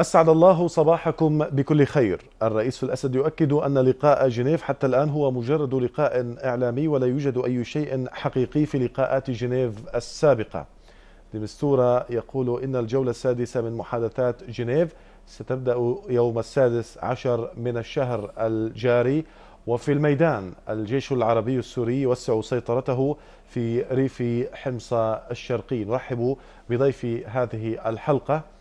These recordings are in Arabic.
أسعد الله صباحكم بكل خير الرئيس الأسد يؤكد أن لقاء جنيف حتى الآن هو مجرد لقاء إعلامي ولا يوجد أي شيء حقيقي في لقاءات جنيف السابقة دمستورة يقول إن الجولة السادسة من محادثات جنيف ستبدأ يوم السادس عشر من الشهر الجاري وفي الميدان الجيش العربي السوري يوسع سيطرته في ريف حمص الشرقي نرحب بضيف هذه الحلقة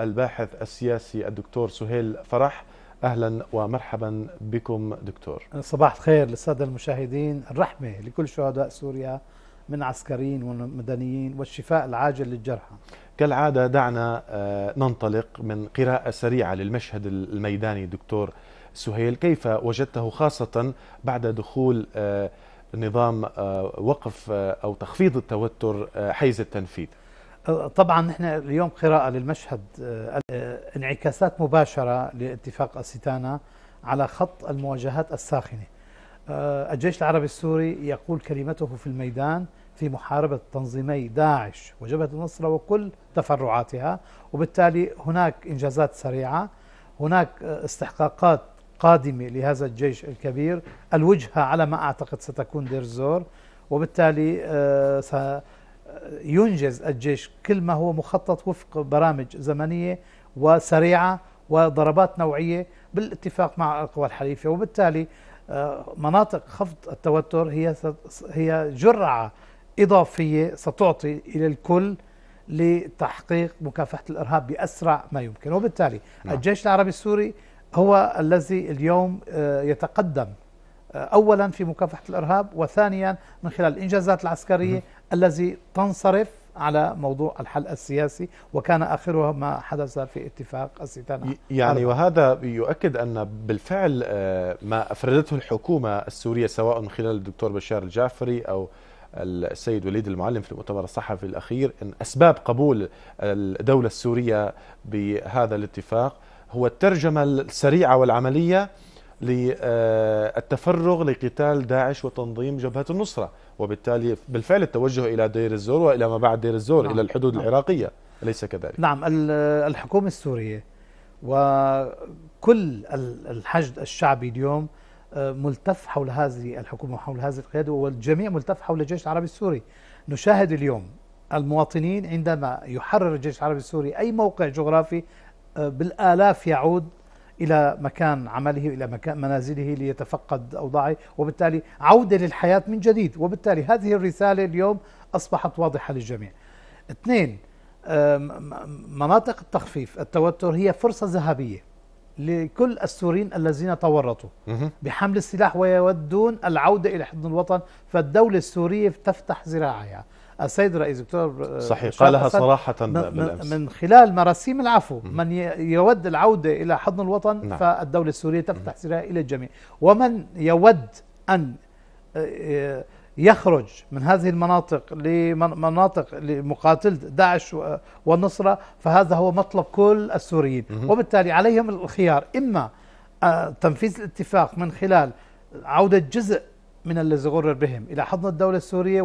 الباحث السياسي الدكتور سهيل فرح اهلا ومرحبا بكم دكتور صباح الخير للساده المشاهدين الرحمه لكل شهداء سوريا من عسكريين ومدنيين والشفاء العاجل للجرحى كالعاده دعنا آه، ننطلق من قراءه سريعه للمشهد الميداني دكتور سهيل كيف وجدته خاصه بعد دخول آه، نظام آه، وقف او تخفيض التوتر حيز التنفيذ طبعا نحن اليوم قراءة للمشهد آه، انعكاسات مباشرة لاتفاق أستانا على خط المواجهات الساخنة آه، الجيش العربي السوري يقول كلمته في الميدان في محاربة تنظيمي داعش وجبهة النصرة وكل تفرعاتها وبالتالي هناك إنجازات سريعة هناك استحقاقات قادمة لهذا الجيش الكبير الوجهة على ما أعتقد ستكون دير الزور وبالتالي آه، ينجز الجيش كل ما هو مخطط وفق برامج زمنية وسريعة وضربات نوعية بالاتفاق مع القوى الحليفة وبالتالي آه، مناطق خفض التوتر هي هي جرعة إضافية ستعطي إلى الكل لتحقيق مكافحة الإرهاب بأسرع ما يمكن وبالتالي نعم. الجيش العربي السوري هو الذي اليوم آه، يتقدم آه، أولا في مكافحة الإرهاب وثانيا من خلال الإنجازات العسكرية الذي تنصرف على موضوع الحل السياسي وكان آخرها ما حدث في اتفاق الستانة يعني أربعة. وهذا يؤكد أن بالفعل آه، ما أفردته الحكومة السورية سواء من خلال الدكتور بشار الجعفري أو السيد وليد المعلم في المؤتمر الصحفي الأخير أن أسباب قبول الدولة السورية بهذا الاتفاق هو الترجمة السريعة والعملية للتفرغ لقتال داعش وتنظيم جبهة النصرة وبالتالي بالفعل التوجه إلى دير الزور وإلى ما بعد دير الزور نعم. إلى الحدود نعم. العراقية أليس كذلك؟ نعم الحكومة السورية وكل الحشد الشعبي اليوم آه، ملتف حول هذه الحكومة وحول هذه القيادة والجميع ملتف حول الجيش العربي السوري نشاهد اليوم المواطنين عندما يحرر الجيش العربي السوري أي موقع جغرافي آه، بالآلاف يعود إلى مكان عمله إلى مكان منازله ليتفقد أوضاعه وبالتالي عودة للحياة من جديد وبالتالي هذه الرسالة اليوم أصبحت واضحة للجميع اثنين مناطق التخفيف التوتر هي فرصة ذهبية لكل السوريين الذين تورطوا بحمل السلاح ويودون العودة إلى حضن الوطن فالدولة السورية تفتح ذراعيها السيد الرئيس دكتور آه، صحيح قالها صراحة بالأمس من خلال مراسيم العفو من يود العودة إلى حضن الوطن نعم. فالدولة السورية تفتح سراها إلى الجميع ومن يود أن آه، آه، يخرج من هذه المناطق لمناطق لمقاتلة داعش والنصرة فهذا هو مطلب كل السوريين وبالتالي عليهم الخيار إما تنفيذ الاتفاق من خلال عودة جزء من الذي غرر بهم إلى حضن الدولة السورية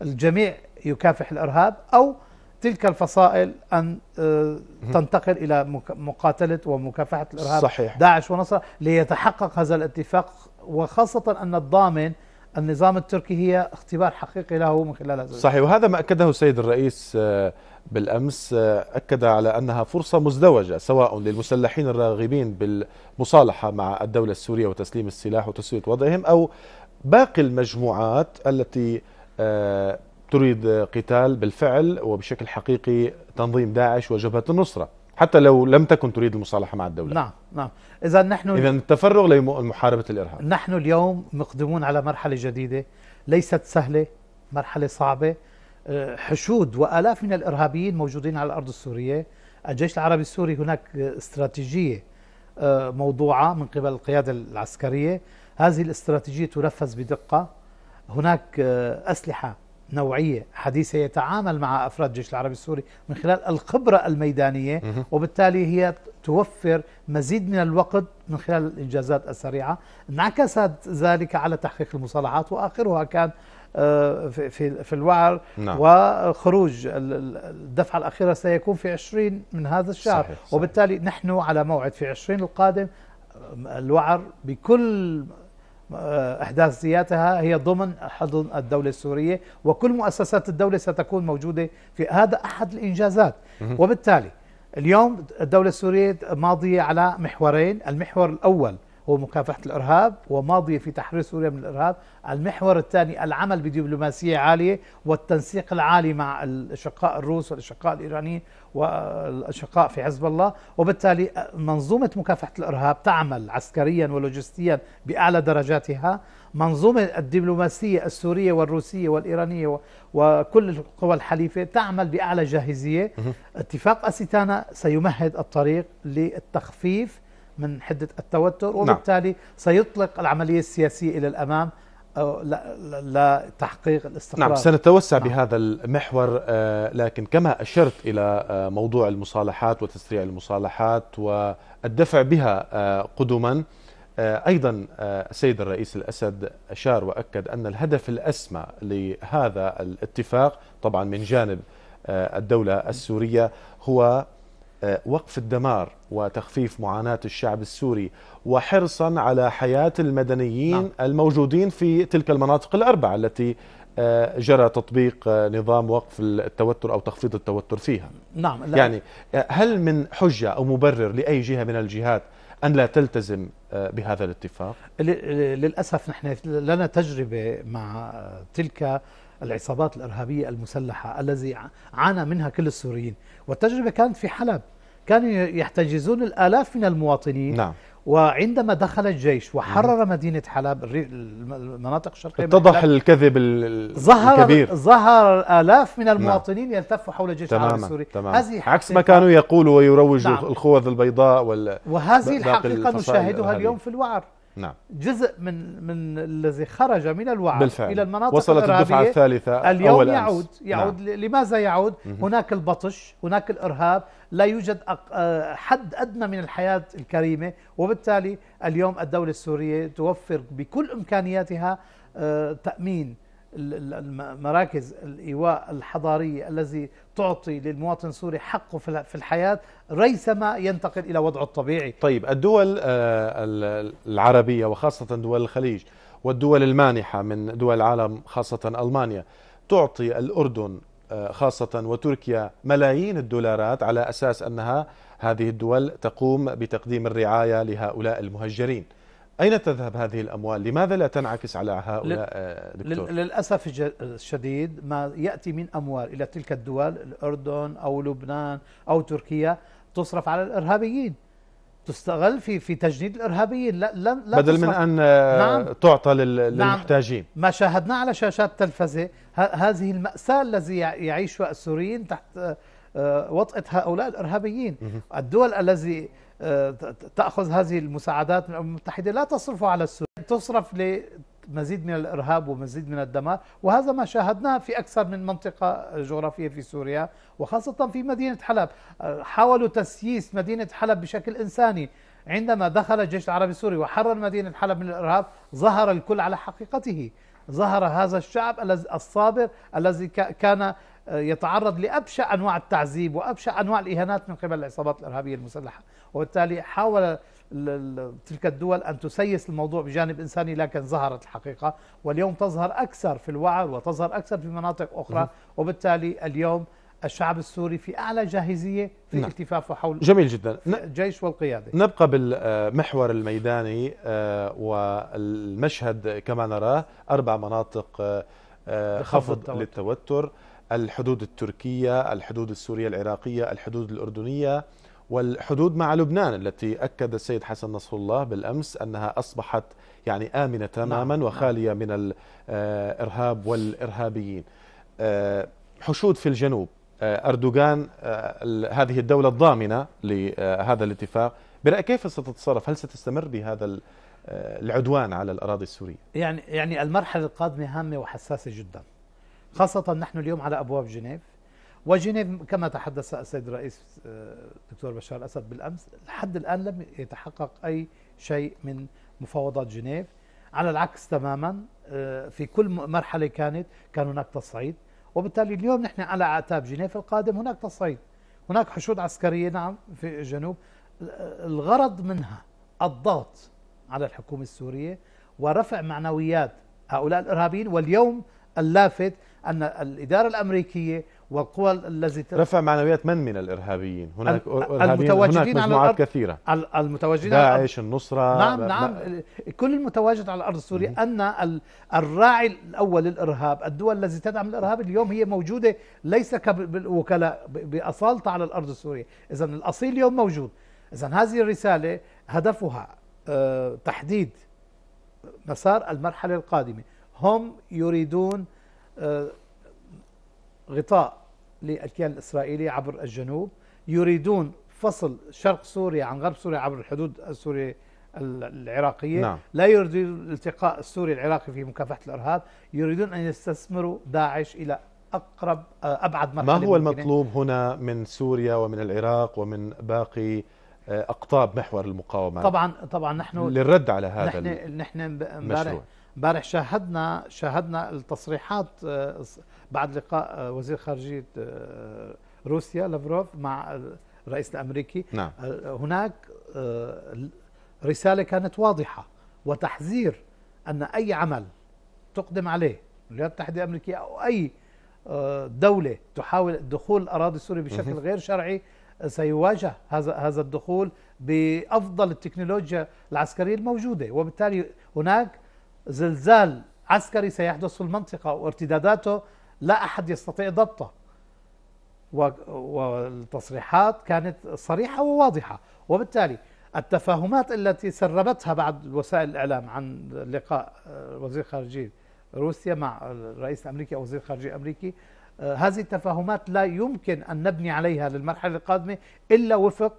والجميع يكافح الارهاب او تلك الفصائل ان آه، تنتقل الى مقاتله ومكافحه الارهاب صحيح. داعش ونصر ليتحقق هذا الاتفاق وخاصه ان الضامن النظام التركي هي اختبار حقيقي له من خلال هذا صحيح وهذا ما اكده السيد الرئيس آه، بالامس آه، اكد على انها فرصه مزدوجه سواء للمسلحين الراغبين بالمصالحه مع الدوله السوريه وتسليم السلاح وتسويه وضعهم او باقي المجموعات التي تريد قتال بالفعل وبشكل حقيقي تنظيم داعش وجبهة النصرة حتى لو لم تكن تريد المصالحة مع الدولة نعم نعم إذا نحن إذا التفرغ لمحاربة الإرهاب نحن اليوم مقدمون على مرحلة جديدة ليست سهلة مرحلة صعبة أه، حشود وآلاف من الإرهابيين موجودين على الأرض السورية الجيش العربي السوري هناك أه، استراتيجية أه، موضوعة من قبل القيادة العسكرية هذه الاستراتيجية تنفذ بدقة هناك أسلحة نوعية حديثة يتعامل مع أفراد الجيش العربي السوري من خلال الخبرة الميدانية وبالتالي هي توفر مزيد من الوقت من خلال الإنجازات السريعة انعكست ذلك على تحقيق المصالحات وآخرها كان آه، في في الوعر نعم. وخروج الدفعة الأخيرة سيكون في 20 من هذا الشهر صحيح صحيح. وبالتالي نحن على موعد في 20 القادم آه، الوعر بكل آه، احداث زيادتها هي ضمن حضن الدوله السوريه وكل مؤسسات الدوله ستكون موجوده في هذا احد الانجازات وبالتالي اليوم الدوله السوريه ماضيه على محورين المحور الاول ومكافحة الإرهاب وماضية في تحرير سوريا من الإرهاب المحور الثاني العمل بدبلوماسية عالية والتنسيق العالي مع الأشقاء الروس والأشقاء الإيرانيين والأشقاء في حزب الله وبالتالي منظومة مكافحة الإرهاب تعمل عسكريا ولوجستيا بأعلى درجاتها منظومة الدبلوماسية السورية والروسية والإيرانية وكل القوى الحليفة تعمل بأعلى جاهزية اتفاق أستانا سيمهد الطريق للتخفيف من حدة التوتر وبالتالي نعم. سيطلق العملية السياسية إلى الأمام لتحقيق الاستقرار نعم سنتوسع نعم. بهذا المحور آه، لكن كما أشرت إلى آه، موضوع المصالحات وتسريع المصالحات والدفع بها آه، قدما أيضا السيد الرئيس الأسد أشار وأكد أن الهدف الأسمى لهذا الاتفاق طبعا من جانب الدولة السورية هو آه، وقف الدمار وتخفيف معاناة الشعب السوري وحرصا على حياة المدنيين نعم. الموجودين في تلك المناطق الأربعة التي آه، جرى تطبيق آه، نظام وقف التوتر أو تخفيض التوتر فيها نعم لا. يعني هل من حجة أو مبرر لأي جهة من الجهات أن لا تلتزم بهذا الاتفاق؟ للأسف نحن لنا تجربة مع تلك العصابات الارهابيه المسلحه الذي عانى منها كل السوريين والتجربه كانت في حلب كانوا يحتجزون الآلاف من المواطنين نعم وعندما دخل الجيش وحرر مدينة حلب المناطق الشرقية اتضح الكذب ظهر الكبير ظهر الآلاف من نعم. المواطنين نعم. يلتفوا حول الجيش العربي السوري تماما. هذه عكس ما كانوا يقولوا ويروجوا نعم. الخوذ البيضاء وال وهذه الحقيقة نشاهدها اليوم في الوعر نعم جزء من من الذي خرج من الوعي بالفعل. الى المناطق وصلت الدفعه الثالثه اليوم أول يعود أمس. يعود نعم. لماذا يعود؟ هناك البطش، هناك الارهاب، لا يوجد آه، حد ادنى من الحياه الكريمه، وبالتالي اليوم الدوله السوريه توفر بكل امكانياتها آه، تامين مراكز الإيواء الحضارية الذي تعطي للمواطن السوري حقه في الحياة ريثما ينتقل إلى وضعه الطبيعي طيب الدول آه، العربية وخاصة دول الخليج والدول المانحة من دول العالم خاصة ألمانيا تعطي الأردن آه، خاصة وتركيا ملايين الدولارات على أساس أنها هذه الدول تقوم بتقديم الرعاية لهؤلاء المهجرين أين تذهب هذه الأموال؟ لماذا لا تنعكس على هؤلاء آه، دكتور؟ للأسف الشديد ما يأتي من أموال إلى تلك الدول الأردن أو لبنان أو تركيا تصرف على الإرهابيين تستغل في في تجنيد الارهابيين لا لا, لا بدل من ان آه، نعم تعطى نعم. للمحتاجين نعم ما شاهدناه على شاشات التلفزه هذه الماساه الذي يعيشها السوريين تحت آه، وطئه هؤلاء الارهابيين الدول الذي تأخذ هذه المساعدات من الأمم المتحدة لا تصرفها على السوريين تصرف لمزيد من الإرهاب ومزيد من الدمار وهذا ما شاهدناه في أكثر من منطقة جغرافية في سوريا وخاصة في مدينة حلب حاولوا تسييس مدينة حلب بشكل إنساني عندما دخل الجيش العربي السوري وحرر مدينة حلب من الإرهاب ظهر الكل على حقيقته ظهر هذا الشعب الصابر الذي كان يتعرض لأبشع أنواع التعذيب وأبشع أنواع الإهانات من قبل العصابات الإرهابية المسلحة وبالتالي حاول تلك الدول أن تسيس الموضوع بجانب إنساني لكن ظهرت الحقيقة واليوم تظهر أكثر في الوعر وتظهر أكثر في مناطق أخرى وبالتالي اليوم الشعب السوري في أعلى جاهزية في نعم. التفاف حول جميل جدا الجيش والقيادة نبقى بالمحور الميداني آه، والمشهد كما نراه أربع مناطق آه، آه، خفض التوتر. للتوتر الحدود التركية الحدود السورية العراقية الحدود الأردنية والحدود مع لبنان التي أكد السيد حسن نصر الله بالأمس أنها أصبحت يعني آمنة نعم، تماما نعم. وخالية من الإرهاب آه، والإرهابيين آه، حشود في الجنوب آه، أردوغان هذه الدولة الضامنة لهذا الاتفاق برأيك كيف ستتصرف هل ستستمر بهذا العدوان على الأراضي السورية يعني, يعني المرحلة القادمة هامة وحساسة جدا خاصة نحن اليوم على أبواب جنيف وجنيف كما تحدث السيد الرئيس الدكتور آه، بشار الأسد بالأمس لحد الآن لم يتحقق أي شيء من مفاوضات جنيف على العكس تماما آه، في كل مرحلة كانت كان هناك تصعيد وبالتالي اليوم نحن على اعتاب جنيف القادم هناك تصعيد هناك حشود عسكرية نعم في الجنوب الغرض منها الضغط على الحكومة السورية ورفع معنويات هؤلاء الإرهابيين واليوم اللافت أن الإدارة الأمريكية والقوى التي رفع معنويات من من الارهابيين هناك المتواجدين هناك مجموعات على الأرض كثيره المتواجدين داعش النصره نعم نعم كل المتواجد على الارض السوري ان الراعي الاول للارهاب الدول التي تدعم الارهاب اليوم هي موجوده ليس كوكلاء باصالتها على الارض السوريه اذا الاصيل اليوم موجود اذا هذه الرساله هدفها آه، تحديد مسار المرحله القادمه هم يريدون آه، غطاء للكيان الإسرائيلي عبر الجنوب يريدون فصل شرق سوريا عن غرب سوريا عبر الحدود السورية العراقية نعم. لا يريدون التقاء السوري العراقي في مكافحة الإرهاب يريدون أن يستثمروا داعش إلى أقرب آه، أبعد مرحلة ما هو المطلوب هنا من سوريا ومن العراق ومن باقي آه، أقطاب محور المقاومة طبعا طبعا نحن للرد على هذا نحن نحن امبارح امبارح شاهدنا شاهدنا التصريحات آه، بعد لقاء آه، وزير خارجيه آه، روسيا لافروف مع الرئيس الامريكي نعم. هناك رساله كانت واضحه وتحذير ان اي عمل تقدم عليه الولايات المتحده الامريكيه او اي دوله تحاول دخول الاراضي السوريه بشكل غير شرعي سيواجه هذا هذا الدخول بافضل التكنولوجيا العسكريه الموجوده وبالتالي هناك زلزال عسكري سيحدث في المنطقة وارتداداته لا أحد يستطيع ضبطه والتصريحات كانت صريحة وواضحة وبالتالي التفاهمات التي سربتها بعض وسائل الإعلام عن لقاء آه، وزير خارجية روسيا مع الرئيس الأمريكي أو وزير خارجي أمريكي آه، هذه التفاهمات لا يمكن أن نبني عليها للمرحلة القادمة إلا وفق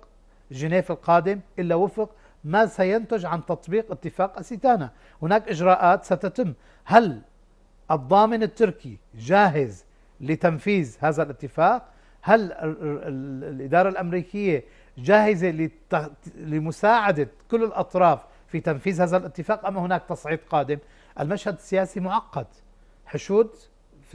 جنيف القادم إلا وفق ما سينتج عن تطبيق اتفاق أسيتانا هناك إجراءات ستتم هل الضامن التركي جاهز لتنفيذ هذا الاتفاق هل الإدارة الأمريكية جاهزة لمساعدة كل الأطراف في تنفيذ هذا الاتفاق أم هناك تصعيد قادم المشهد السياسي معقد حشود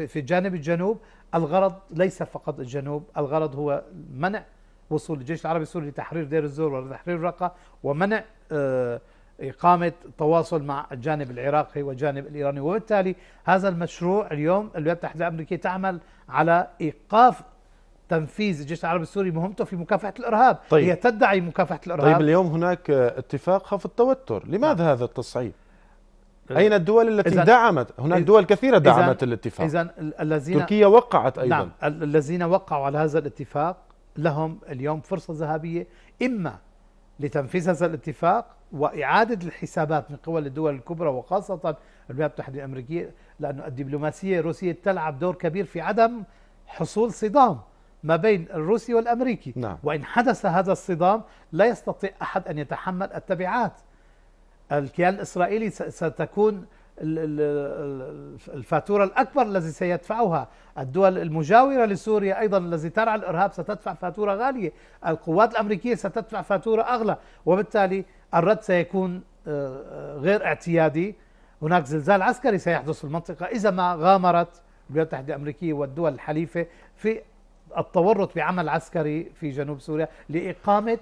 في جانب الجنوب الغرض ليس فقط الجنوب الغرض هو منع وصول الجيش العربي السوري لتحرير دير الزور وتحرير رقة ومنع آه، إقامة تواصل مع الجانب العراقي والجانب الإيراني وبالتالي هذا المشروع اليوم الولايات المتحدة الأمريكية تعمل على إيقاف تنفيذ الجيش العربي السوري مهمته في مكافحة الإرهاب طيب. هي تدعي مكافحة الإرهاب طيب اليوم هناك اتفاق خفض التوتر لماذا نعم. هذا التصعيد؟ آه، أين الدول التي إذن دعمت؟ هناك دول كثيرة دعمت إذن الاتفاق إذن الذين تركيا وقعت أيضا نعم الذين وقعوا على هذا الاتفاق لهم اليوم فرصة ذهبية إما لتنفيذ هذا الاتفاق وإعادة الحسابات من قبل الدول الكبرى وخاصة الولايات المتحدة الأمريكية لأن الدبلوماسية الروسية تلعب دور كبير في عدم حصول صدام ما بين الروسي والأمريكي نعم. وإن حدث هذا الصدام لا يستطيع أحد أن يتحمل التبعات الكيان الإسرائيلي ستكون الفاتورة الأكبر الذي سيدفعها الدول المجاورة لسوريا أيضا الذي ترعى الإرهاب ستدفع فاتورة غالية القوات الأمريكية ستدفع فاتورة أغلى وبالتالي الرد سيكون آه، آه، غير اعتيادي هناك زلزال عسكري سيحدث في المنطقة إذا ما غامرت الولايات المتحدة الأمريكية والدول الحليفة في التورط بعمل عسكري في جنوب سوريا لإقامة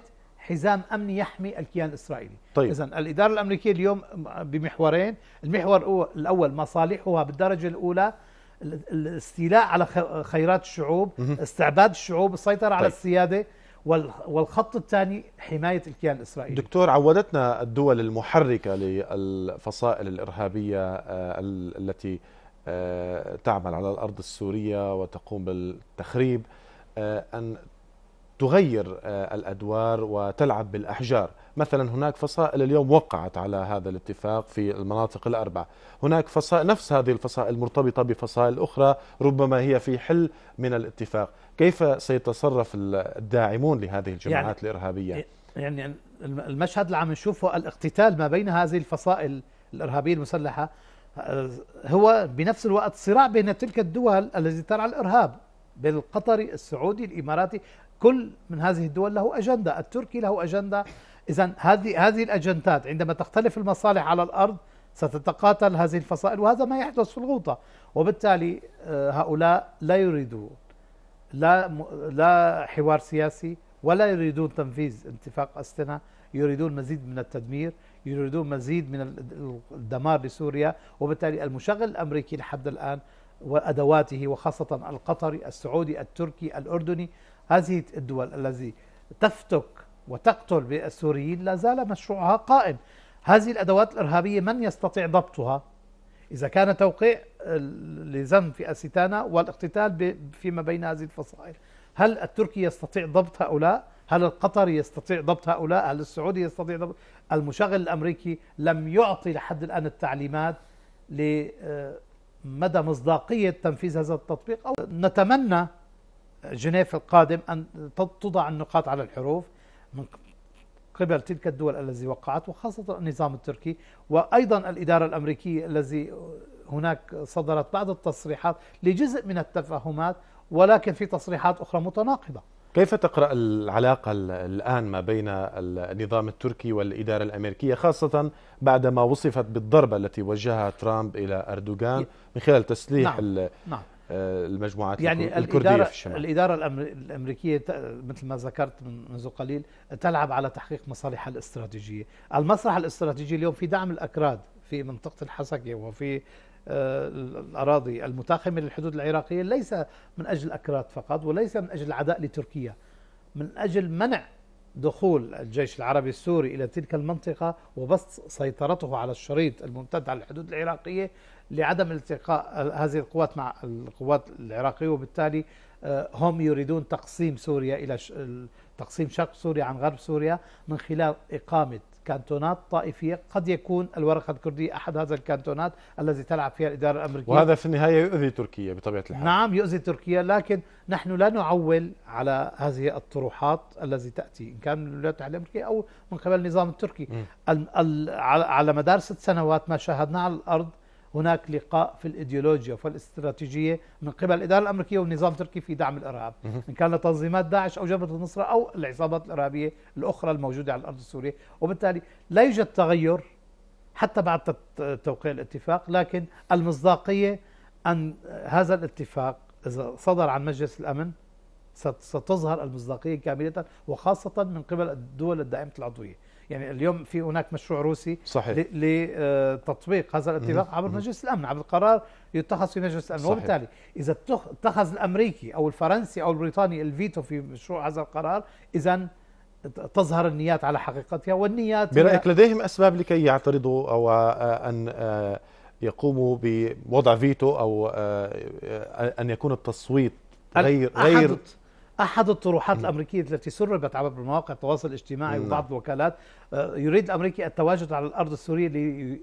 حزام أمني يحمي الكيان الإسرائيلي طيب. إذا الإدارة الأمريكية اليوم بمحورين المحور الأول مصالحها بالدرجة الأولى الاستيلاء على خيرات الشعوب استعباد الشعوب السيطرة طيب. على السيادة والخط الثاني حماية الكيان الإسرائيلي دكتور عودتنا الدول المحركة للفصائل الإرهابية آه، التي آه، تعمل على الأرض السورية وتقوم بالتخريب آه، أن تغير آه، الادوار وتلعب بالاحجار، مثلا هناك فصائل اليوم وقعت على هذا الاتفاق في المناطق الاربع، هناك فصائل نفس هذه الفصائل مرتبطه بفصائل اخرى ربما هي في حل من الاتفاق، كيف سيتصرف الداعمون لهذه الجماعات يعني الارهابيه؟ إيه، يعني المشهد اللي عم نشوفه الاقتتال ما بين هذه الفصائل الارهابيه المسلحه آه، هو بنفس الوقت صراع بين تلك الدول التي ترعى الارهاب بالقطري السعودي الاماراتي كل من هذه الدول له أجندة التركي له أجندة إذا هذه هذه الأجندات عندما تختلف المصالح على الأرض ستتقاتل هذه الفصائل وهذا ما يحدث في الغوطة وبالتالي آه، هؤلاء لا يريدون لا لا حوار سياسي ولا يريدون تنفيذ اتفاق أستنا يريدون مزيد من التدمير يريدون مزيد من الدمار لسوريا وبالتالي المشغل الأمريكي لحد الآن وأدواته وخاصة القطري السعودي التركي الأردني هذه الدول التي تفتك وتقتل بالسوريين لا زال مشروعها قائم هذه الأدوات الإرهابية من يستطيع ضبطها إذا كان توقيع لزم في أستانا والاقتتال فيما بين هذه الفصائل هل التركي يستطيع ضبط هؤلاء هل القطري يستطيع ضبط هؤلاء هل السعودي يستطيع ضبط المشغل الأمريكي لم يعطي لحد الآن التعليمات لمدى مصداقية تنفيذ هذا التطبيق أو نتمنى جنيف القادم أن تضع النقاط على الحروف من قبل تلك الدول التي وقعت وخاصة النظام التركي وأيضا الإدارة الأمريكية الذي هناك صدرت بعض التصريحات لجزء من التفاهمات ولكن في تصريحات أخرى متناقضة كيف تقرأ العلاقة الآن ما بين النظام التركي والإدارة الأمريكية خاصة بعدما وصفت بالضربة التي وجهها ترامب إلى أردوغان من خلال تسليح نعم. نعم. آه، المجموعات يعني الكرديه الإدارة في الشمال الاداره الامريكيه مثل ما ذكرت منذ قليل تلعب على تحقيق مصالحها الاستراتيجيه، المصلحه الاستراتيجيه اليوم في دعم الاكراد في منطقه الحسكه وفي آه، الاراضي المتاخمه للحدود العراقيه ليس من اجل الاكراد فقط وليس من اجل العداء لتركيا من اجل منع دخول الجيش العربي السوري الى تلك المنطقه وبسط سيطرته على الشريط الممتد على الحدود العراقيه لعدم التقاء هذه القوات مع القوات العراقية وبالتالي آه، هم يريدون تقسيم سوريا إلى تقسيم شرق سوريا عن غرب سوريا من خلال إقامة كانتونات طائفية قد يكون الورقة الكردية أحد هذا الكانتونات الذي تلعب فيها الإدارة الأمريكية وهذا في النهاية يؤذي تركيا بطبيعة الحال نعم يؤذي تركيا لكن نحن لا نعول على هذه الطروحات التي تأتي إن كان من الولايات المتحدة الأمريكية أو من قبل النظام التركي على مدار ست سنوات ما شاهدناه على الأرض هناك لقاء في الايديولوجيا وفي الاستراتيجيه من قبل الاداره الامريكيه والنظام التركي في دعم الارهاب ان كان لتنظيمات داعش او جبهه النصره او العصابات الارهابيه الاخرى الموجوده على الارض السوريه وبالتالي لا يوجد تغير حتى بعد توقيع الاتفاق لكن المصداقيه ان هذا الاتفاق اذا صدر عن مجلس الامن ستظهر المصداقيه كامله وخاصه من قبل الدول الدائمه العضويه يعني اليوم في هناك مشروع روسي صحيح. لتطبيق هذا الاتفاق عبر مجلس الامن عبر قرار يتخذ في مجلس الامن صحيح. وبالتالي اذا اتخذ الامريكي او الفرنسي او البريطاني الفيتو في مشروع هذا القرار اذا تظهر النيات على حقيقتها والنيات برايك لديهم اسباب لكي يعترضوا او آه، آه، ان آه، يقوموا بوضع فيتو او ان يكون التصويت غير غير أحد الطروحات الأمريكية التي سربت عبر مواقع التواصل الاجتماعي وبعض الوكالات آه، يريد الأمريكي التواجد على الأرض السورية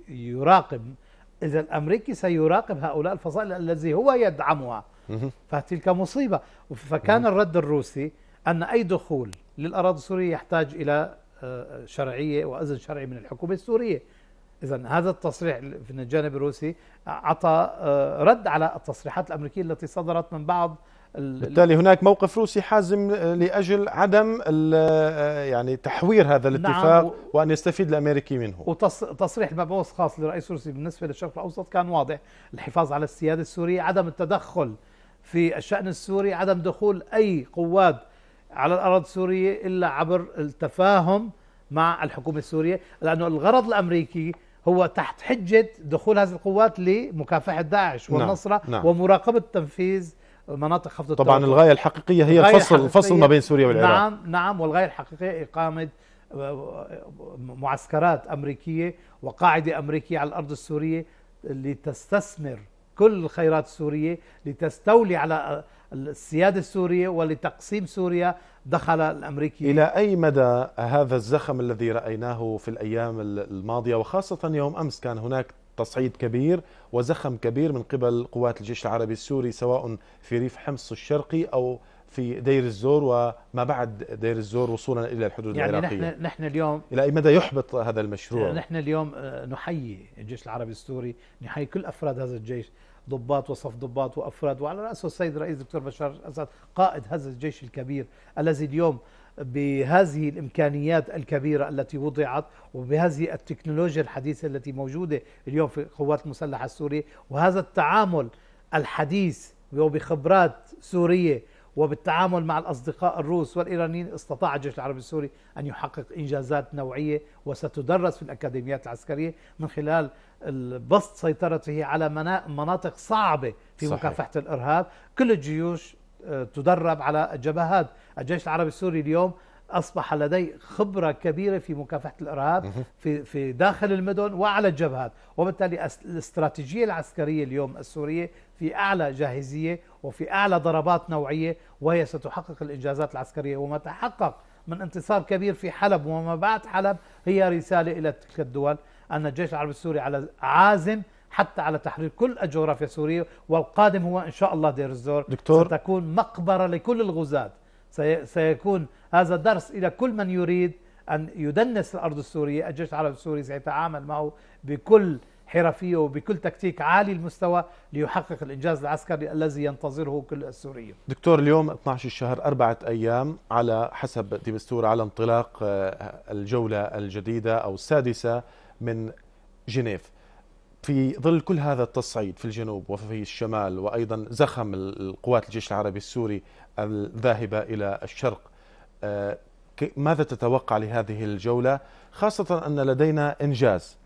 ليراقب إذا الأمريكي سيراقب هؤلاء الفصائل الذي هو يدعمها فتلك مصيبة فكان الرد الروسي أن أي دخول للأراضي السورية يحتاج إلى آه، شرعية وأذن شرعي من الحكومة السورية إذا هذا التصريح من الجانب الروسي أعطى آه، رد على التصريحات الأمريكية التي صدرت من بعض بالتالي هناك موقف روسي حازم لاجل عدم يعني تحوير هذا نعم، الاتفاق نعم وان يستفيد الامريكي منه وتصريح مبعوث خاص لرئيس روسي بالنسبه للشرق الاوسط كان واضح الحفاظ على السياده السوريه عدم التدخل في الشان السوري عدم دخول اي قوات على الاراضي السوريه الا عبر التفاهم مع الحكومه السوريه لانه الغرض الامريكي هو تحت حجه دخول هذه القوات لمكافحه داعش نعم، والنصره نعم. نعم. ومراقبه تنفيذ مناطق خفض التوتر طبعا الغايه الحقيقيه هي الغاية الفصل الفصل ما بين سوريا والعراق نعم نعم والغايه الحقيقيه اقامه معسكرات امريكيه وقاعده امريكيه على الارض السوريه لتستثمر كل الخيرات السوريه لتستولي على السياده السوريه ولتقسيم سوريا دخل الامريكي الى اي مدى هذا الزخم الذي رايناه في الايام الماضيه وخاصه يوم امس كان هناك تصعيد كبير وزخم كبير من قبل قوات الجيش العربي السوري سواء في ريف حمص الشرقي أو في دير الزور وما بعد دير الزور وصولا إلى الحدود يعني العراقية نحن, نحن اليوم إلى أي مدى يحبط هذا المشروع نحن اليوم آه، نحيي الجيش العربي السوري نحيي كل أفراد هذا الجيش ضباط وصف ضباط وافراد وعلى راسه السيد الرئيس دكتور بشار الاسد قائد هذا الجيش الكبير الذي اليوم بهذه الإمكانيات الكبيرة التي وضعت وبهذه التكنولوجيا الحديثة التي موجودة اليوم في القوات المسلحة السورية وهذا التعامل الحديث وبخبرات سورية وبالتعامل مع الأصدقاء الروس والإيرانيين استطاع الجيش العربي السوري أن يحقق إنجازات نوعية وستدرس في الأكاديميات العسكرية من خلال بسط سيطرته على مناطق صعبة في صحيح. مكافحة الإرهاب كل الجيوش آه، تدرب على الجبهات الجيش العربي السوري اليوم اصبح لديه خبره كبيره في مكافحه الارهاب في في داخل المدن وعلى الجبهات، وبالتالي الاستراتيجيه العسكريه اليوم السوريه في اعلى جاهزيه وفي اعلى ضربات نوعيه وهي ستحقق الانجازات العسكريه وما تحقق من انتصار كبير في حلب وما بعد حلب هي رساله الى تلك الدول ان الجيش العربي السوري على عازم حتى على تحرير كل الجغرافيا السوريه والقادم هو ان شاء الله دير الزور دكتور ستكون مقبره لكل الغزاة سيكون هذا درس إلى كل من يريد أن يدنس الأرض السورية الجيش العربي السوري سيتعامل معه بكل حرفية وبكل تكتيك عالي المستوى ليحقق الإنجاز العسكري الذي ينتظره كل السوريين دكتور اليوم 12 الشهر أربعة أيام على حسب دستور على انطلاق آه، الجولة الجديدة أو السادسة من جنيف في ظل كل هذا التصعيد في الجنوب وفي الشمال وأيضا زخم القوات الجيش العربي السوري الذاهبة إلى الشرق آه، ماذا تتوقع لهذه الجولة خاصة أن لدينا إنجاز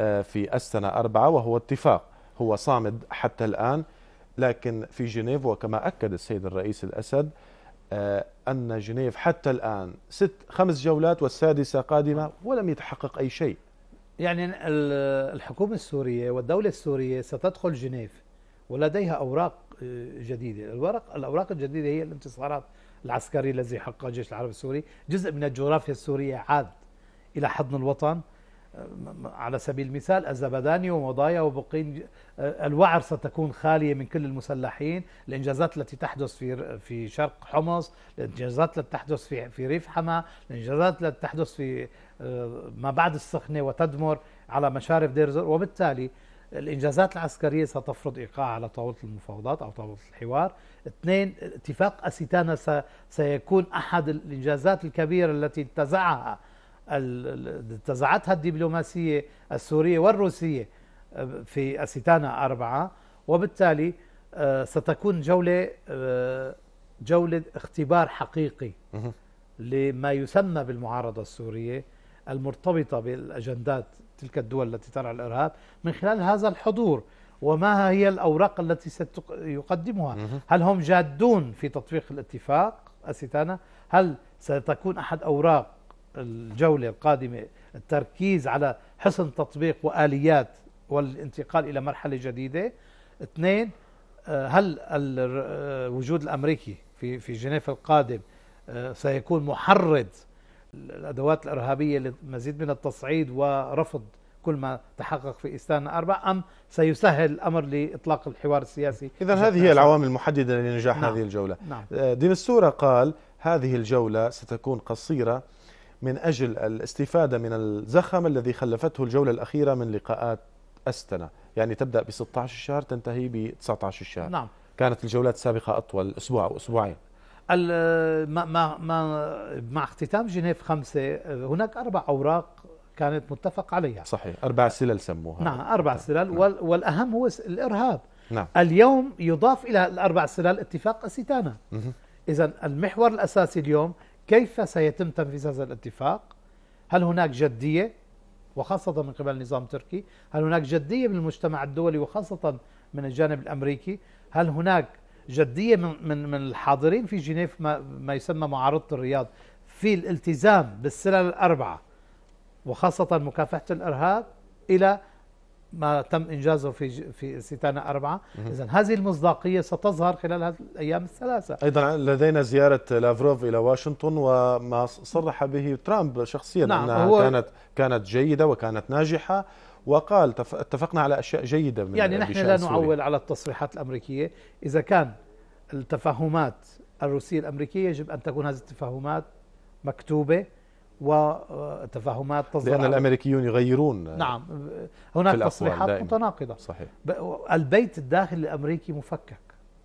آه، في السنة أربعة وهو اتفاق هو صامد حتى الآن لكن في جنيف وكما أكد السيد الرئيس الأسد آه، أن جنيف حتى الآن ست خمس جولات والسادسة قادمة ولم يتحقق أي شيء يعني الحكومة السورية والدولة السورية ستدخل جنيف ولديها أوراق آه، جديدة الورق الأوراق الجديدة هي الانتصارات العسكرية الذي حققها الجيش العربي السوري جزء من الجغرافيا السورية عاد إلى حضن الوطن آه، على سبيل المثال الزبداني ومضايا وبقين آه، الوعر ستكون خالية من كل المسلحين الإنجازات التي تحدث في في شرق حمص الإنجازات التي تحدث في في ريف حما الإنجازات التي تحدث في ما بعد السخنة وتدمر على مشارف دير زور وبالتالي الإنجازات العسكرية ستفرض إيقاع على طاولة المفاوضات أو طاولة الحوار اثنين اتفاق أسيتانا سيكون أحد الإنجازات الكبيرة التي انتزعها انتزعتها الدبلوماسية السورية والروسية آه، في أسيتانا أربعة وبالتالي آه، ستكون جولة آه، جولة اختبار حقيقي لما يسمى بالمعارضة السورية المرتبطة بالأجندات تلك الدول التي ترعى الإرهاب من خلال هذا الحضور وما هي الأوراق التي سيقدمها هل هم جادون في تطبيق الاتفاق أستانا هل ستكون أحد أوراق الجولة القادمة التركيز على حسن تطبيق وآليات والانتقال إلى مرحلة جديدة اثنين آه، هل الوجود آه، الأمريكي في في جنيف القادم آه، سيكون محرض الأدوات الإرهابية لمزيد من التصعيد ورفض كل ما تحقق في استانا أربع أم سيسهل الأمر لإطلاق الحوار السياسي إذا هذه هي العوامل المحددة لنجاح نعم. هذه الجولة نعم. آه، دين السورة قال هذه الجولة ستكون قصيرة من أجل الاستفادة من الزخم الذي خلفته الجولة الأخيرة من لقاءات أستنا يعني تبدأ ب 16 شهر تنتهي ب 19 شهر نعم كانت الجولات السابقة أطول أسبوع أو أسبوعين ما ما مع اختتام جنيف خمسة هناك أربع أوراق كانت متفق عليها صحيح أربع سلال سموها نعم أربع سلال نعم. نعم. والأهم هو الإرهاب نعم. اليوم يضاف إلى الأربع سلال اتفاق أستانا إذا المحور الأساسي اليوم كيف سيتم تنفيذ هذا الاتفاق هل هناك جدية وخاصة من قبل النظام التركي هل هناك جدية من المجتمع الدولي وخاصة من الجانب الأمريكي هل هناك جديه من من, من الحاضرين في جنيف ما, ما يسمى معارضه الرياض في الالتزام بالسلال الاربعه وخاصه مكافحه الارهاب الى ما تم انجازه في في ستانه اربعه، اذا هذه المصداقيه ستظهر خلال هذه الايام الثلاثه. ايضا لدينا زياره لافروف الى واشنطن وما صرح به ترامب شخصيا نعم انها كانت كانت جيده وكانت ناجحه وقال اتفقنا على أشياء جيدة من يعني نحن لا نعول على التصريحات الأمريكية إذا كان التفاهمات الروسية الأمريكية يجب أن تكون هذه التفاهمات مكتوبة وتفاهمات تصدر لأن الأمريكيون يغيرون نعم هناك تصريحات متناقضة صحيح البيت الداخلي الأمريكي مفكك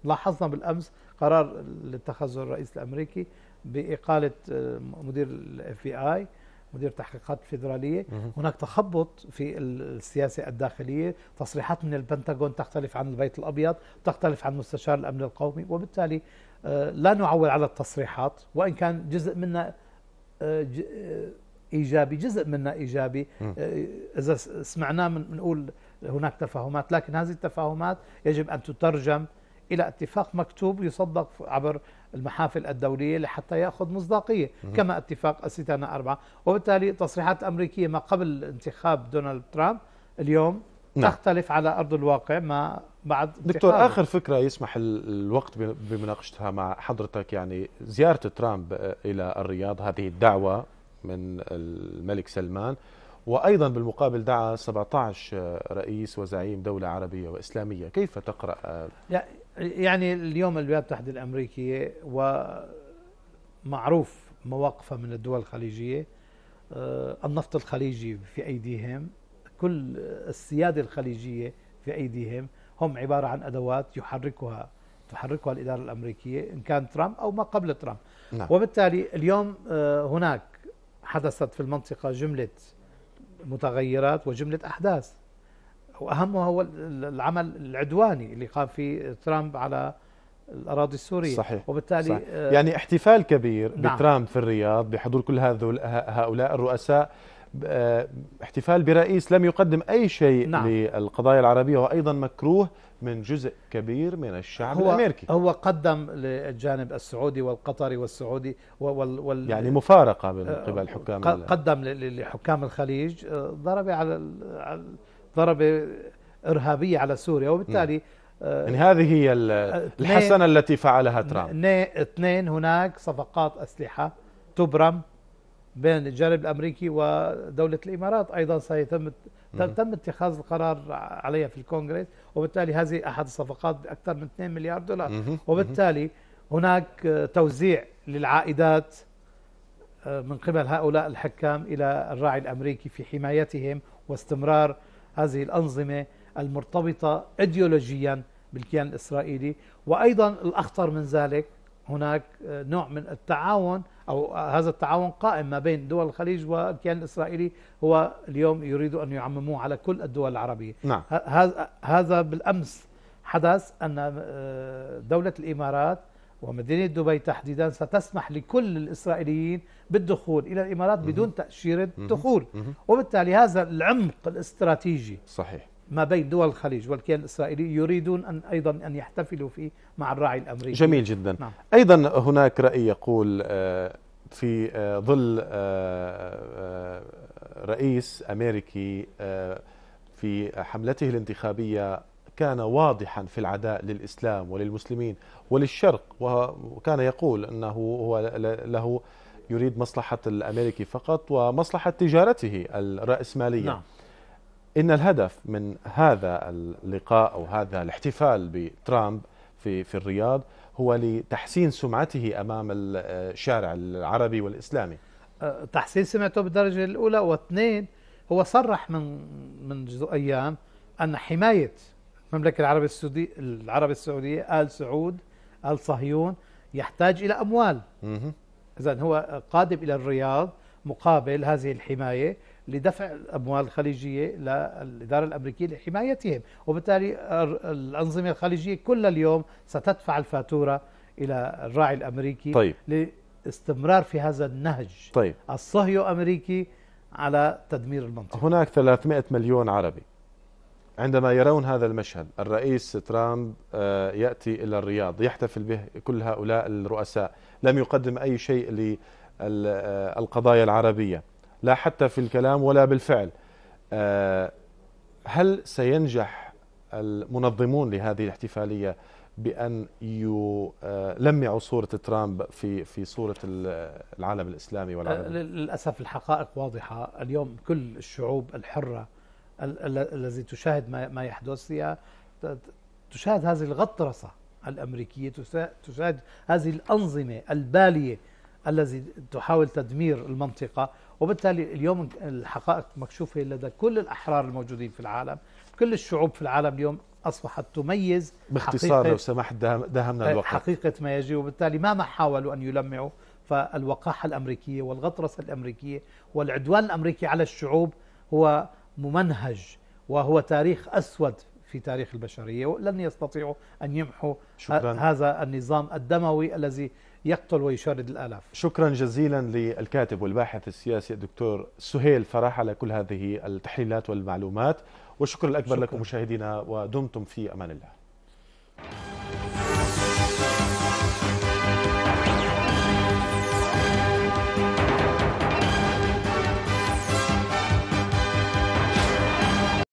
لاحظنا بالأمس قرار اللي اتخذه الرئيس الأمريكي بإقالة آه، مدير الاف بي اي مدير تحقيقات الفيدرالية هناك تخبط في السياسة الداخلية تصريحات من البنتاغون تختلف عن البيت الأبيض تختلف عن مستشار الأمن القومي وبالتالي آه، لا نعول على التصريحات وإن كان جزء منها آه، آه، إيجابي جزء منها إيجابي إذا سمعناه بنقول هناك تفاهمات لكن هذه التفاهمات يجب أن تترجم إلى اتفاق مكتوب يصدق عبر المحافل الدولية لحتى يأخذ مصداقية كما اتفاق الستانة أربعة وبالتالي التصريحات الأمريكية ما قبل انتخاب دونالد ترامب اليوم نعم. تختلف على أرض الواقع ما بعد دكتور انتخابه. آخر فكرة يسمح الوقت بمناقشتها مع حضرتك يعني زيارة ترامب آه، إلى الرياض هذه الدعوة من الملك سلمان وأيضا بالمقابل دعا 17 آه، رئيس وزعيم دولة عربية وإسلامية كيف تقرأ آه، يعني اليوم الولايات المتحدة الأمريكية ومعروف مواقفها من الدول الخليجية آه، النفط الخليجي في أيديهم كل السيادة الخليجية في أيديهم هم عبارة عن أدوات يحركها تحركها الإدارة الأمريكية إن كان ترامب أو ما قبل ترامب نعم. وبالتالي اليوم آه، هناك حدثت في المنطقة جملة متغيرات وجملة أحداث واهمها هو العمل العدواني اللي قام فيه ترامب على الاراضي السوريه صحيح وبالتالي صحيح. آه يعني احتفال كبير نعم. بترامب في الرياض بحضور كل هذول هؤلاء الرؤساء آه، احتفال برئيس لم يقدم أي شيء نعم. للقضايا العربية وأيضا مكروه من جزء كبير من الشعب هو الأمريكي هو قدم للجانب السعودي والقطري والسعودي وال وال يعني مفارقة من آه، قبل حكام قدم لحكام الخليج آه، ضربة على ضربة إرهابية على سوريا وبالتالي آه، يعني هذه هي آه، الحسنة التي فعلها ترامب اثنين هناك صفقات أسلحة تبرم بين الجانب الأمريكي ودولة الإمارات أيضا سيتم تم اتخاذ القرار عليها في الكونغرس وبالتالي هذه أحد الصفقات بأكثر من 2 مليار دولار وبالتالي هناك آه، توزيع للعائدات من قبل هؤلاء الحكام إلى الراعي الأمريكي في حمايتهم واستمرار هذه الأنظمة المرتبطة ايديولوجيا بالكيان الإسرائيلي وأيضا الأخطر من ذلك هناك آه، نوع من التعاون أو آه، هذا التعاون قائم ما بين دول الخليج والكيان الإسرائيلي هو اليوم يريدوا أن يعمموه على كل الدول العربية نعم. هذا بالأمس حدث أن آه، دولة الإمارات ومدينة دبي تحديدا ستسمح لكل الإسرائيليين بالدخول إلى الإمارات بدون تأشيرة دخول وبالتالي هذا العمق الاستراتيجي صحيح ما بين دول الخليج والكيان الإسرائيلي يريدون أن أيضا أن يحتفلوا فيه مع الراعي الأمريكي جميل جدا نعم. أيضا هناك رأي يقول آه، في آه، ظل آه، رئيس أمريكي في حملته الانتخابية كان واضحا في العداء للإسلام وللمسلمين وللشرق وكان يقول أنه هو له يريد مصلحة الأمريكي فقط ومصلحة تجارته الرأسمالية نعم. إن الهدف من هذا اللقاء أو هذا الاحتفال بترامب في في الرياض هو لتحسين سمعته أمام الشارع العربي والإسلامي أه، تحسين سمعته بالدرجة الأولى واثنين هو صرح من منذ أيام أن حماية المملكة العربية السعودية العرب السعودية آل سعود آل صهيون يحتاج إلى أموال إذا هو قادم إلى الرياض مقابل هذه الحماية لدفع الأموال الخليجية للإدارة الأمريكية لحمايتهم وبالتالي الأنظمة الخليجية كل اليوم ستدفع الفاتورة إلى الراعي الأمريكي طيب. لاستمرار في هذا النهج طيب. الصهيو أمريكي على تدمير المنطقة هناك 300 مليون عربي عندما يرون هذا المشهد الرئيس ترامب آه، يأتي إلى الرياض يحتفل به كل هؤلاء الرؤساء لم يقدم أي شيء للقضايا آه، العربية لا حتى في الكلام ولا بالفعل آه، هل سينجح المنظمون لهذه الاحتفالية بأن يلمعوا صورة ترامب في في صورة العالم الإسلامي والعالم للأسف الحقائق واضحة اليوم كل الشعوب الحرة الذي تشاهد ما يحدث فيها تشاهد هذه الغطرسة الأمريكية تشاهد هذه الأنظمة البالية الذي تحاول تدمير المنطقة وبالتالي اليوم الحقائق مكشوفة لدى كل الأحرار الموجودين في العالم كل الشعوب في العالم اليوم أصبحت تميز باختصار لو سمحت دهمنا الوقت حقيقة ما يجري وبالتالي مهما حاولوا أن يلمعوا فالوقاحة الأمريكية والغطرسة الأمريكية والعدوان الأمريكي على الشعوب هو ممنهج وهو تاريخ أسود في تاريخ البشرية لن يستطيعوا أن يمحوا شكرا. هذا النظام الدموي الذي يقتل ويشرد الآلاف شكرا جزيلا للكاتب والباحث السياسي الدكتور سهيل فرح على كل هذه التحليلات والمعلومات والشكر الأكبر شكرا. لكم مشاهدينا ودمتم في أمان الله